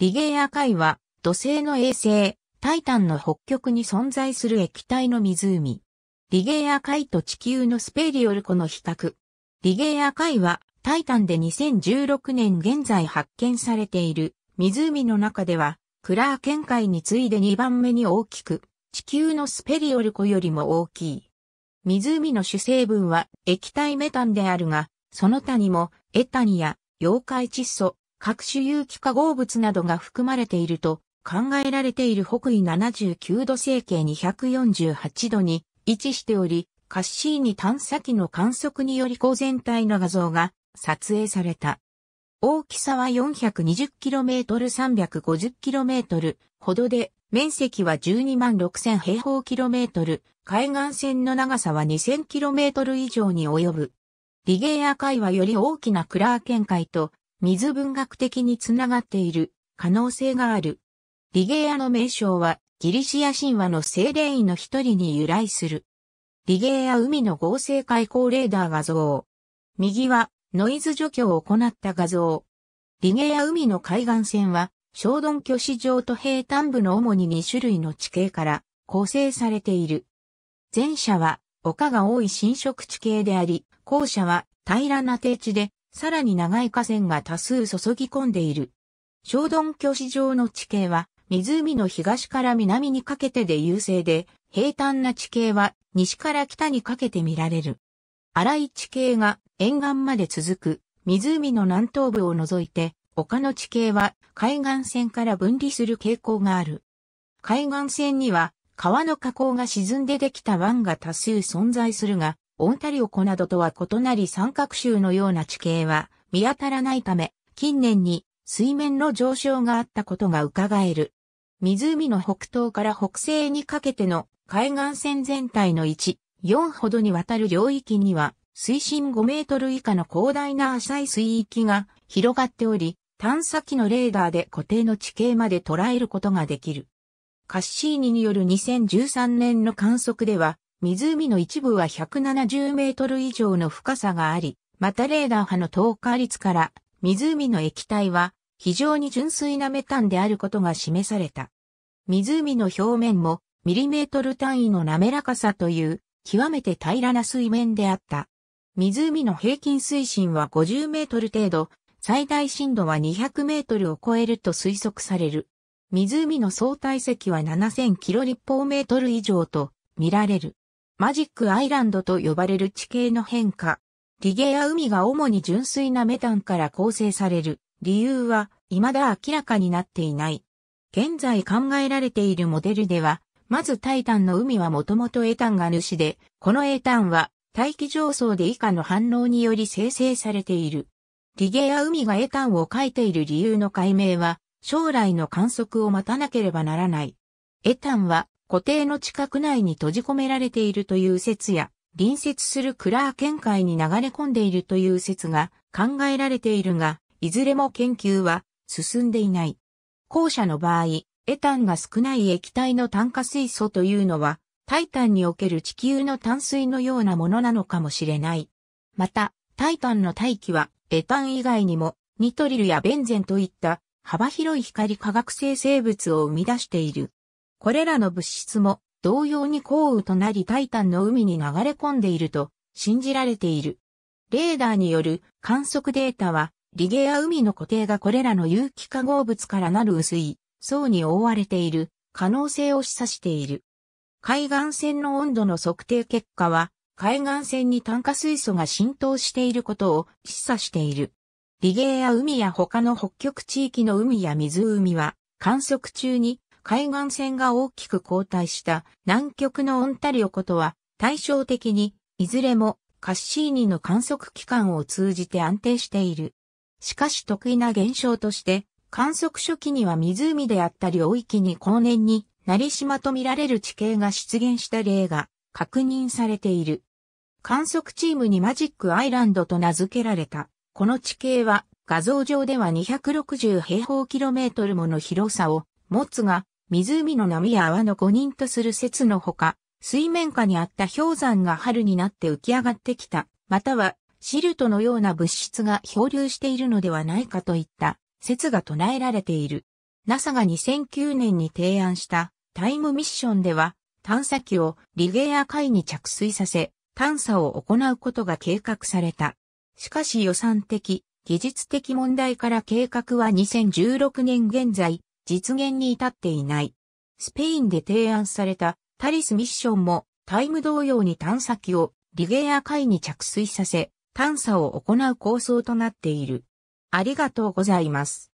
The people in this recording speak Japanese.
リゲーア海は土星の衛星、タイタンの北極に存在する液体の湖。リゲーア海と地球のスペリオル湖の比較。リゲーア海はタイタンで2016年現在発見されている湖の中ではクラーケン海に次いで2番目に大きく地球のスペリオル湖よりも大きい。湖の主成分は液体メタンであるが、その他にもエタニや溶解窒素、各種有機化合物などが含まれていると考えられている北緯79度整形248度に位置しており、カッシーニ探査機の観測により光全体の画像が撮影された。大きさは 420km350km ほどで、面積は12万6000平方キロメートル、海岸線の長さは2000キロメートル以上に及ぶ。リゲーア海はより大きなクラーケン海と水文学的につながっている可能性がある。リゲイアの名称はギリシア神話の精霊医の一人に由来する。リゲイア海の合成開口レーダー画像。右はノイズ除去を行った画像。リゲイア海の海岸線は小鈍巨市場と平坦部の主に2種類の地形から構成されている。前者は丘が多い侵食地形であり、後者は平らな低地でさらに長い河川が多数注ぎ込んでいる。小鈍巨市場の地形は、湖の東から南にかけてで優勢で、平坦な地形は西から北にかけて見られる。荒い地形が沿岸まで続く湖の南東部を除いて、丘の地形は海岸線から分離する傾向がある。海岸線には川の河口が沈んでできた湾が多数存在するが、オンタリオ湖などとは異なり三角州のような地形は見当たらないため、近年に水面の上昇があったことが伺える。湖の北東から北西にかけての海岸線全体の1、4ほどにわたる領域には、水深5メートル以下の広大な浅い水域が広がっており、探査機のレーダーで固定の地形まで捉えることができる。カッシーニによる2013年の観測では、湖の一部は170メートル以上の深さがあり、またレーダー波の透過率から、湖の液体は非常に純粋なメタンであることが示された。湖の表面もミリメートル単位の滑らかさという極めて平らな水面であった。湖の平均水深は50メートル程度、最大深度は200メートルを超えると推測される。湖の相対積は7000キロ立方メートル以上と見られる。マジックアイランドと呼ばれる地形の変化。リゲや海が主に純粋なメタンから構成される理由は未だ明らかになっていない。現在考えられているモデルでは、まずタイタンの海はもともとエタンが主で、このエタンは大気上層で以下の反応により生成されている。リゲや海がエタンを書いている理由の解明は、将来の観測を待たなければならない。エタンは固定の近く内に閉じ込められているという説や、隣接するクラー県界に流れ込んでいるという説が考えられているが、いずれも研究は進んでいない。後者の場合、エタンが少ない液体の炭化水素というのは、タイタンにおける地球の淡水のようなものなのかもしれない。また、タイタンの大気は、エタン以外にも、ニトリルやベンゼンといった幅広い光化学性生物を生み出している。これらの物質も同様に降雨となりタイタンの海に流れ込んでいると信じられている。レーダーによる観測データは、リゲア海の固定がこれらの有機化合物からなる薄い層に覆われている可能性を示唆している。海岸線の温度の測定結果は、海岸線に炭化水素が浸透していることを示唆している。リゲアや海や他の北極地域の海や湖は観測中に海岸線が大きく後退した南極のオンタリオことは対照的にいずれもカッシーニの観測機関を通じて安定している。しかし得意な現象として観測初期には湖であった領域に後年に成島と見られる地形が出現した例が確認されている。観測チームにマジックアイランドと名付けられた。この地形は画像上では260平方キロメートルもの広さをモつツが湖の波や泡の誤認とする説のほか、水面下にあった氷山が春になって浮き上がってきた、またはシルトのような物質が漂流しているのではないかといった説が唱えられている。NASA が2009年に提案したタイムミッションでは探査機をリゲア海に着水させ探査を行うことが計画された。しかし予算的、技術的問題から計画は2016年現在実現に至っていない。スペインで提案されたタリスミッションもタイム同様に探査機をリゲア海に着水させ探査を行う構想となっている。ありがとうございます。